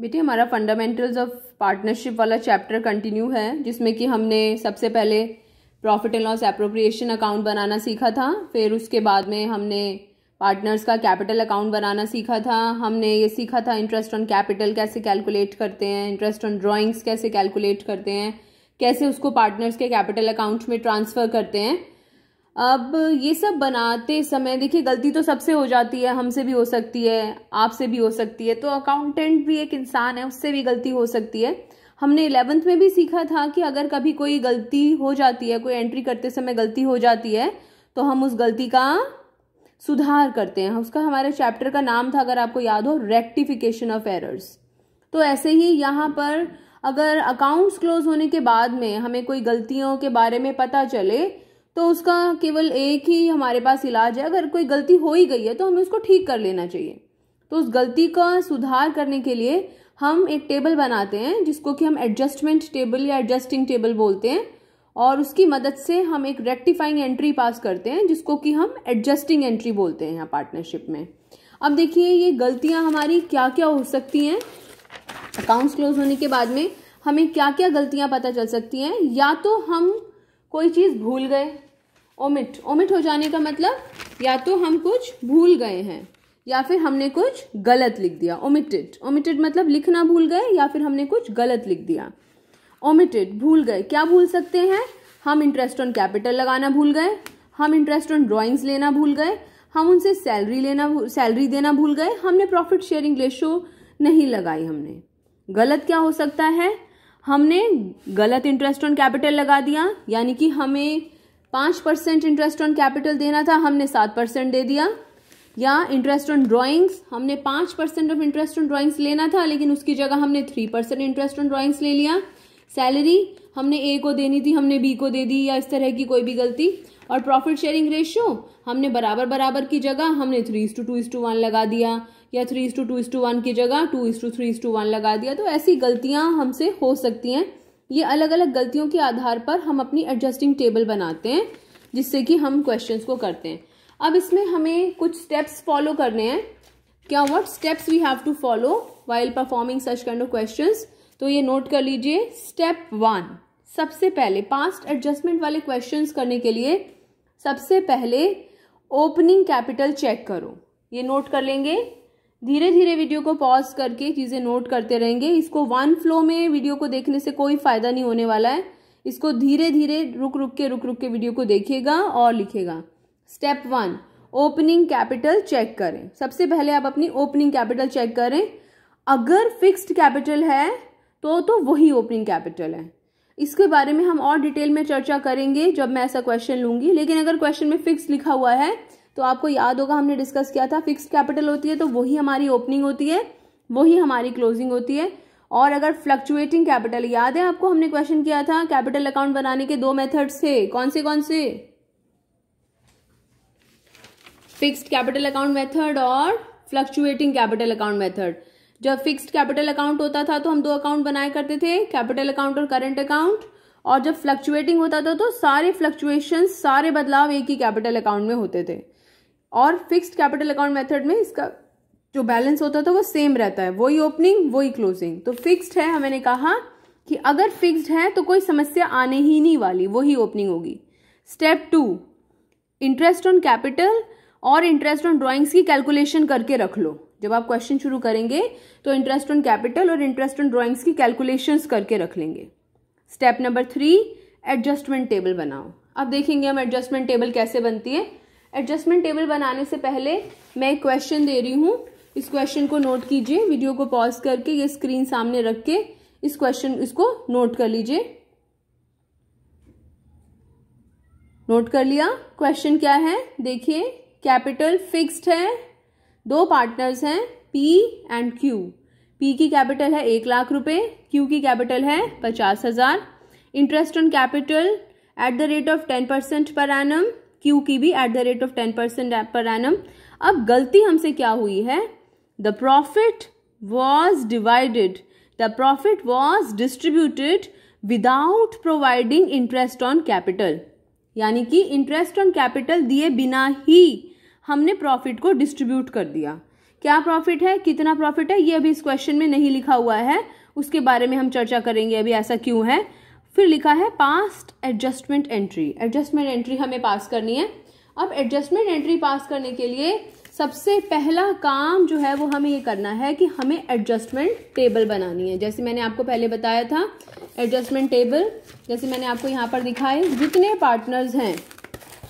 बेटे हमारा fundamentals of partnership वाला चैप्टर कंटिन्यू है जिसमें कि हमने सबसे पहले profit and loss appropriation account बनाना सीखा था फिर उसके बाद में हमने पार्टनर्स का कैपिटल अकाउंट बनाना सीखा था हमने ये सीखा था इंटरेस्ट ऑन कैपिटल कैसे कैलकुलेट करते हैं इंटरेस्ट ऑन ड्राइंग्स कैसे कैलकुलेट करते हैं कैसे उसको पार्टनर्स के कैपिटल अकाउंट में ट्रांसफ़र करते हैं अब ये सब बनाते समय देखिए गलती तो सबसे हो जाती है हमसे भी हो सकती है आपसे भी हो सकती है तो अकाउंटेंट भी एक इंसान है उससे भी गलती हो सकती है हमने इलेवंथ में भी सीखा था कि अगर कभी कोई गलती हो जाती है कोई एंट्री करते समय गलती हो जाती है तो हम उस गलती का सुधार करते हैं उसका हमारे चैप्टर का नाम था अगर आपको याद हो रेक्टिफिकेशन ऑफ एरर्स तो ऐसे ही यहाँ पर अगर अकाउंट्स क्लोज होने के बाद में हमें कोई गलतियों के बारे में पता चले तो उसका केवल एक ही हमारे पास इलाज है अगर कोई गलती हो ही गई है तो हमें उसको ठीक कर लेना चाहिए तो उस गलती का सुधार करने के लिए हम एक टेबल बनाते हैं जिसको कि हम एडजस्टमेंट टेबल या एडजस्टिंग टेबल बोलते हैं और उसकी मदद से हम एक रेक्टिफाइंग एंट्री पास करते हैं जिसको कि हम एडजस्टिंग एंट्री बोलते हैं यहाँ पार्टनरशिप में अब देखिए ये गलतियाँ हमारी क्या क्या हो सकती हैं अकाउंट्स क्लोज होने के बाद में हमें क्या क्या गलतियाँ पता चल सकती हैं या तो हम कोई चीज़ भूल गए ओमिट ओमिट हो जाने का मतलब या तो हम कुछ भूल गए हैं या फिर हमने कुछ गलत लिख दिया ओमिटेड ओमिटेड मतलब लिखना भूल गए या फिर हमने कुछ गलत लिख दिया ओमिटेड भूल गए क्या भूल सकते हैं हम इंटरेस्ट ऑन कैपिटल लगाना भूल गए हम इंटरेस्ट ऑन ड्राइंग्स लेना भूल गए हम उनसे सैलरी लेना सैलरी देना भूल गए हमने प्रॉफिट शेयरिंग रेशो नहीं लगाई हमने गलत क्या हो सकता है हमने गलत इंटरेस्ट ऑन कैपिटल लगा दिया यानी कि हमें पाँच परसेंट इंटरेस्ट ऑन कैपिटल देना था हमने सात परसेंट दे दिया या इंटरेस्ट ऑन ड्राइंग्स हमने पाँच percent of interest on drawings लेना था लेकिन उसकी जगह हमने three percent interest on drawings ले लिया सैलरी हमने ए को देनी थी हमने बी को दे दी या इस तरह की कोई भी गलती और प्रॉफिट शेयरिंग रेशियो हमने बराबर बराबर की जगह हमने three is two two is two one लगा दिया या three is two two is two one की जगह two is two three is two one लगा दिया तो ऐसी गलतियां हमसे हो सकती हैं ये अलग अलग गलतियों के आधार पर हम अपनी एडजस्टिंग टेबल बनाते हैं जिससे कि हम क्वेश्चन को करते हैं अब इसमें हमें कुछ स्टेप्स फॉलो करने हैं क्या what steps we have to follow while performing such kind of question तो ये नोट कर लीजिए स्टेप वन सबसे पहले पास्ट एडजस्टमेंट वाले क्वेश्चंस करने के लिए सबसे पहले ओपनिंग कैपिटल चेक करो ये नोट कर लेंगे धीरे धीरे वीडियो को पॉज करके चीज़ें नोट करते रहेंगे इसको वन फ्लो में वीडियो को देखने से कोई फ़ायदा नहीं होने वाला है इसको धीरे धीरे रुक रुक के रुक रुक के वीडियो को देखिएगा और लिखेगा step one opening capital check करें सबसे पहले आप अपनी ओपनिंग कैपिटल चेक करें अगर फिक्स्ड कैपिटल है तो तो वही ओपनिंग कैपिटल है इसके बारे में हम और डिटेल में चर्चा करेंगे जब मैं ऐसा क्वेश्चन लूंगी लेकिन अगर क्वेश्चन में फिक्स लिखा हुआ है तो आपको याद होगा हमने डिस्कस किया था फिक्स कैपिटल होती है तो वही हमारी ओपनिंग होती है वही हमारी क्लोजिंग होती है और अगर फ्लक्चुएटिंग कैपिटल याद है आपको हमने क्वेश्चन किया था कैपिटल अकाउंट बनाने के दो मेथड्स थे कौन से कौन से फिक्स्ड कैपिटल अकाउंट मेथड और फ्लक्चुएटिंग कैपिटल अकाउंट मेथड जब फिक्स्ड कैपिटल अकाउंट होता था तो हम दो अकाउंट बनाया करते थे कैपिटल अकाउंट और करंट अकाउंट और जब फ्लक्चुएटिंग होता था तो सारे फ्लक्चुएशन सारे बदलाव एक ही कैपिटल अकाउंट में होते थे और फिक्स्ड कैपिटल अकाउंट मेथड में इसका जो बैलेंस होता था वो सेम रहता है वही ओपनिंग वही क्लोजिंग तो फिक्स्ड है मैंने कहा कि अगर फिक्स्ड है तो कोई समस्या आने ही नहीं वाली वही ओपनिंग होगी step two interest on capital और इंटरेस्ट ऑन ड्रॉइंग्स की कैलकुलेशन करके रख लो जब आप क्वेश्चन शुरू करेंगे तो इंटरेस्ट ऑन कैपिटल और इंटरेस्ट ऑन ड्रॉइंग्स की कैलकुलेशन करके रख लेंगे step number three adjustment table बनाओ अब देखेंगे हम एडजस्टमेंट टेबल कैसे बनती है एडजस्टमेंट टेबल बनाने से पहले मैं क्वेश्चन दे रही हूँ इस क्वेश्चन को नोट कीजिए वीडियो को पॉज करके ये स्क्रीन सामने रख के इस क्वेश्चन इसको नोट कर लीजिए नोट कर लिया क्वेश्चन क्या है देखिए कैपिटल फिक्स्ड है दो पार्टनर्स हैं पी एंड क्यू पी की कैपिटल है एक लाख रुपए क्यू की कैपिटल है पचास हजार interest on capital at the rate of ten percent per annum Q की भी at the rate of ten percent per annum अब गलती हमसे क्या हुई है the profit was divided the profit was distributed without providing interest on capital यानी कि इंटरेस्ट ऑन कैपिटल दिए बिना ही हमने प्रॉफिट को डिस्ट्रीब्यूट कर दिया क्या प्रॉफिट है कितना प्रॉफिट है ये अभी इस क्वेश्चन में नहीं लिखा हुआ है उसके बारे में हम चर्चा करेंगे अभी ऐसा क्यों है फिर लिखा है passed adjustment entry adjustment entry हमें पास करनी है अब एडजस्टमेंट एंट्री पास करने के लिए सबसे पहला काम जो है वो हमें ये करना है कि हमें एडजस्टमेंट टेबल बनानी है जैसे मैंने आपको पहले बताया था एडजस्टमेंट टेबल जैसे मैंने आपको यहाँ पर दिखाए जितने पार्टनर्स हैं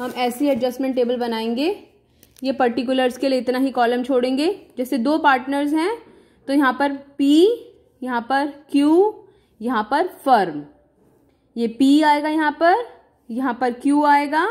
हम ऐसी एडजस्टमेंट टेबल बनाएंगे ये पर्टिकुलर्स के लिए इतना ही कॉलम छोड़ेंगे जैसे दो पार्टनर्स हैं तो यहाँ पर पी यहाँ पर क्यू यहाँ पर फर्म ये पी आएगा यहाँ पर यहाँ पर क्यू आएगा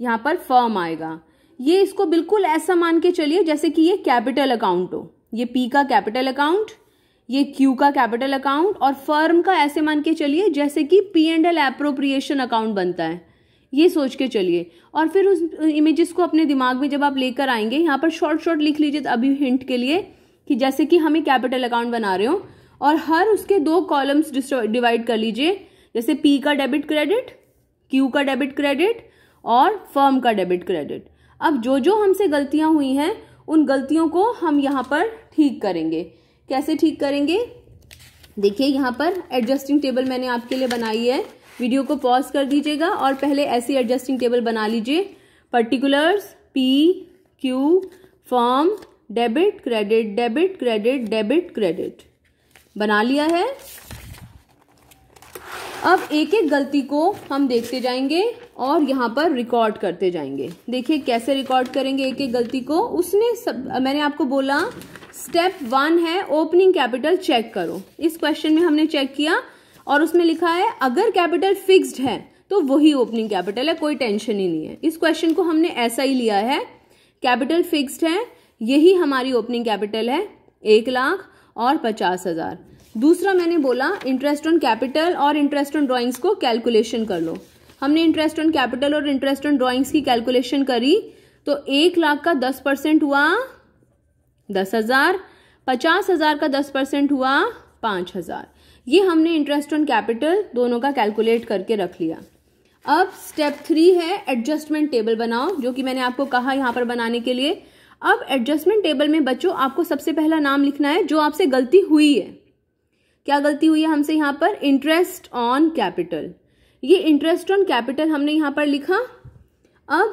यहाँ पर फर्म आएगा ये इसको बिल्कुल ऐसा मान के चलिए जैसे कि ये कैपिटल अकाउंट हो ये पी का कैपिटल अकाउंट ये क्यू का कैपिटल अकाउंट और फर्म का ऐसे मान के चलिए जैसे कि P and L appropriation account बनता है ये सोच के चलिए और फिर उस इमेजेस को अपने दिमाग में जब आप लेकर आएंगे यहाँ पर शॉर्ट शॉर्ट लिख लीजिए अभी हिंट के लिए कि जैसे कि हमें कैपिटल अकाउंट बना रहे हो और हर उसके दो कॉलम्स डिवाइड कर लीजिए जैसे पी का डेबिट क्रेडिट क्यू का डेबिट क्रेडिट और फर्म का डेबिट क्रेडिट अब जो जो हमसे गलतियां हुई हैं उन गलतियों को हम यहाँ पर ठीक करेंगे कैसे ठीक करेंगे देखिए यहाँ पर एडजस्टिंग टेबल मैंने आपके लिए बनाई है वीडियो को पॉज कर दीजिएगा और पहले ऐसी एडजस्टिंग टेबल बना लीजिए particulars P Q firm debit credit debit credit debit credit बना लिया है अब एक एक गलती को हम देखते जाएंगे और यहाँ पर रिकॉर्ड करते जाएंगे देखिए कैसे रिकॉर्ड करेंगे एक एक गलती को उसने सब मैंने आपको बोला स्टेप वन है ओपनिंग कैपिटल चेक करो इस क्वेश्चन में हमने चेक किया और उसमें लिखा है अगर कैपिटल फिक्स्ड है तो वही ओपनिंग कैपिटल है कोई टेंशन ही नहीं है इस क्वेश्चन को हमने ऐसा ही लिया है कैपिटल फिक्स्ड है यही हमारी ओपनिंग कैपिटल है एक लाख और पचास हज़ार दूसरा मैंने बोला इंटरेस्ट ऑन कैपिटल और इंटरेस्ट ऑन ड्राॅइंग्स को कैलकुलेशन कर लो हमने इंटरेस्ट ऑन कैपिटल और इंटरेस्ट ऑन ड्राइंग्स की कैलकुलेशन करी तो एक लाख का दस परसेंट हुआ दस हज़ार पचास हज़ार का दस परसेंट हुआ पांच हज़ार ये हमने इंटरेस्ट ऑन कैपिटल दोनों का कैलकुलेट करके रख लिया अब स्टेप थ्री है एडजस्टमेंट टेबल बनाओ जो कि मैंने आपको कहा यहां पर बनाने के लिए अब एडजस्टमेंट टेबल में बच्चों आपको सबसे पहला नाम लिखना है जो आपसे गलती हुई है क्या गलती हुई है हमसे यहाँ पर इंटरेस्ट ऑन कैपिटल ये इंटरेस्ट ऑन कैपिटल हमने यहाँ पर लिखा अब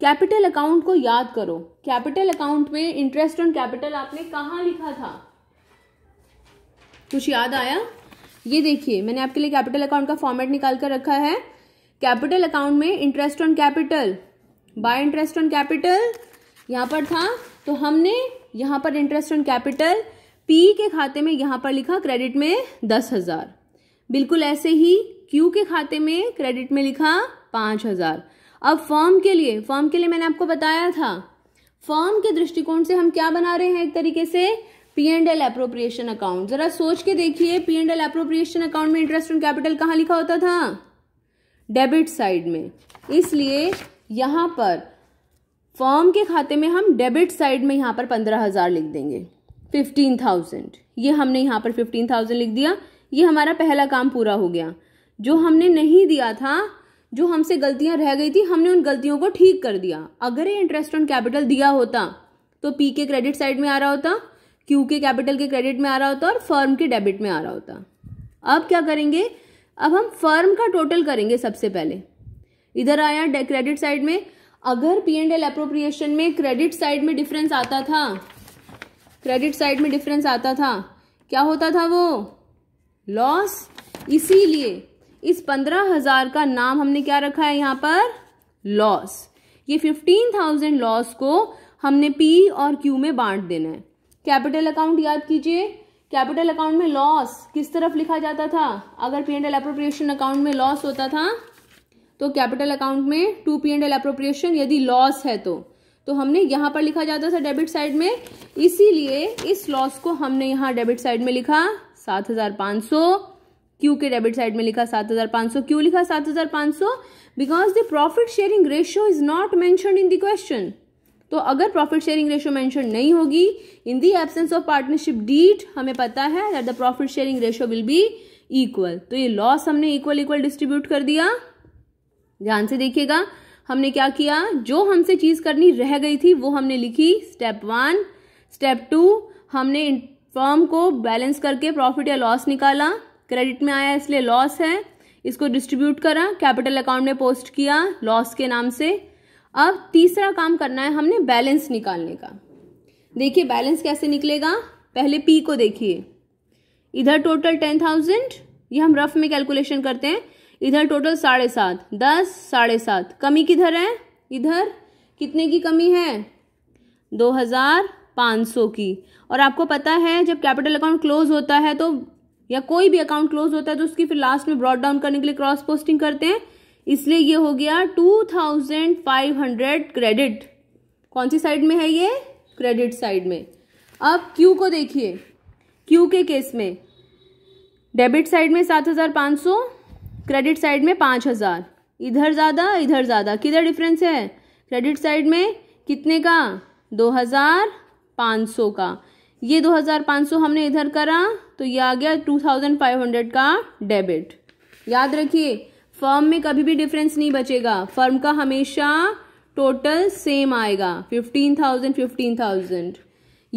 कैपिटल अकाउंट को याद करो कैपिटल अकाउंट में इंटरेस्ट ऑन कैपिटल आपने कहा लिखा था कुछ याद आया ये देखिए मैंने आपके लिए कैपिटल अकाउंट का फॉर्मेट निकाल कर रखा है कैपिटल अकाउंट में interest on capital by interest on capital यहां पर था तो हमने यहां पर इंटरेस्ट ऑन कैपिटल पी के खाते में यहां पर लिखा क्रेडिट में दस हज़ार बिल्कुल ऐसे ही क्यू के खाते में क्रेडिट में लिखा पांच हज़ार अब फॉर्म के लिए फॉर्म के लिए मैंने आपको बताया था फॉर्म के दृष्टिकोण से हम क्या बना रहे हैं एक तरीके से P and L appropriation account जरा सोच के देखिए P and L appropriation account में इंटरेस्ट ऑन कैपिटल कहां लिखा होता था डेबिट साइड में इसलिए यहां पर फॉर्म के खाते में हम डेबिट साइड में यहां पर पंद्रह हजार लिख देंगे फिफ्टीन थाउजेंड ये हमने यहाँ पर फिफ्टीन थाउजेंड लिख दिया ये हमारा पहला काम पूरा हो गया जो हमने नहीं दिया था जो हमसे गलतियां रह गई थी हमने उन गलतियों को ठीक कर दिया अगर ये इंटरेस्ट ऑन कैपिटल दिया होता तो पी के क्रेडिट साइड में आ रहा होता क्यू के कैपिटल के क्रेडिट में आ रहा होता और फर्म के डेबिट में आ रहा होता अब क्या करेंगे अब हम फर्म का टोटल करेंगे सबसे पहले इधर आया क्रेडिट साइड में अगर पी एंड एल अप्रोप्रिएशन में क्रेडिट साइड में डिफरेंस आता था क्रेडिट साइड में डिफरेंस आता था क्या होता था वो लॉस इसीलिए इस पंद्रह हजार का नाम हमने क्या रखा है यहां पर लॉस ये फिफ्टीन थाउजेंड लॉस को हमने पी और क्यू में बांट देना है कैपिटल अकाउंट याद कीजिए कैपिटल अकाउंट में लॉस किस तरफ लिखा जाता था अगर P and L appropriation account में लॉस होता था तो कैपिटल अकाउंट में to P and L appropriation यदि लॉस है तो तो हमने यहाँ पर लिखा जाता था डेबिट साइड में इसीलिए इस लॉस को हमने यहाँ डेबिट साइड में लिखा सात हजार पाँच सौ क्यू के डेबिट साइड में लिखा सात हजार पाँच सौ क्यों लिखा सात हजार पाँच सौ because the profit sharing ratio is not mentioned in the question तो अगर प्रॉफिट शेयरिंग रेशियो मेंशन नहीं होगी in the absence of partnership deed हमें पता है that the profit sharing ratio will be equal तो ये लॉस हमने इक्वल इक्वल डिस्ट्रीब्यूट कर दिया ध्यान से देखिएगा हमने क्या किया जो हमसे चीज़ करनी रह गई थी वो हमने लिखी स्टेप वन स्टेप टू हमने फर्म को बैलेंस करके प्रॉफिट या लॉस निकाला क्रेडिट में आया इसलिए लॉस है इसको डिस्ट्रीब्यूट करा कैपिटल अकाउंट में पोस्ट किया लॉस के नाम से अब तीसरा काम करना है हमने बैलेंस निकालने का देखिए बैलेंस कैसे निकलेगा पहले पी को देखिए इधर टोटल टेन थाउजेंड ये हम रफ में कैलकुलेशन करते हैं इधर टोटल साढ़े सात दस साढ़े सात कमी किधर है इधर कितने की कमी है दो हज़ार पाँच सौ की और आपको पता है जब कैपिटल अकाउंट क्लोज होता है तो या कोई भी अकाउंट क्लोज होता है तो उसकी फिर लास्ट में ब्रॉड डाउन करने के लिए क्रॉस पोस्टिंग करते हैं इसलिए ये हो गया two thousand five hundred credit कौन सी साइड में है ये क्रेडिट साइड में अब क्यू को देखिए क्यू के केस में डेबिट साइड में सात हज़ार पाँच सौ क्रेडिट साइड में पाँच हज़ार इधर ज़्यादा इधर ज़्यादा किधर डिफरेंस है क्रेडिट साइड में कितने का दो हज़ार पाँच सौ का ये दो हज़ार पाँच सौ हमने इधर करा तो ये आ गया टू थाउजेंड फाइव हंड्रेड का डेबिट याद रखिए फर्म में कभी भी डिफरेंस नहीं बचेगा फर्म का हमेशा टोटल सेम आएगा फिफ्टीन थाउजेंड फिफ्टीन थाउजेंड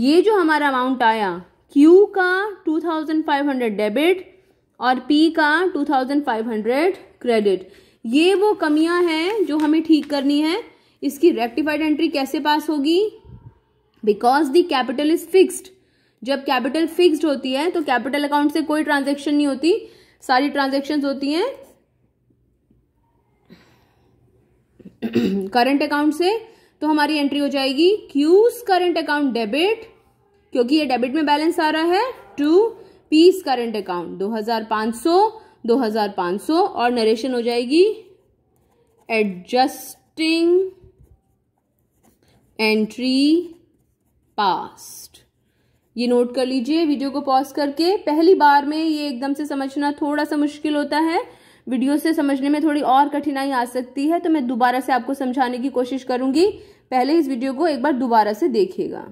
ये जो हमारा अमाउंट आया क्यू का two thousand five hundred debit और पी का two thousand five hundred credit ये वो कमियां हैं जो हमें ठीक करनी है इसकी रेक्टिफाइड एंट्री कैसे पास होगी because the capital is fixed जब कैपिटल फिक्स्ड होती है तो कैपिटल अकाउंट से कोई ट्रांजेक्शन नहीं होती सारी ट्रांजेक्शन होती हैं करंट अकाउंट से तो हमारी एंट्री हो जाएगी क्यूज करंट अकाउंट डेबिट क्योंकि ये डेबिट में बैलेंस आ रहा है टू पीस करंट अकाउंट 2500 2500 और नरेशन हो जाएगी एडजस्टिंग एंट्री पास्ट ये नोट कर लीजिए वीडियो को पॉज करके पहली बार में ये एकदम से समझना थोड़ा सा मुश्किल होता है वीडियो से समझने में थोड़ी और कठिनाई आ सकती है तो मैं दोबारा से आपको समझाने की कोशिश करूंगी पहले इस वीडियो को एक बार दोबारा से देखिएगा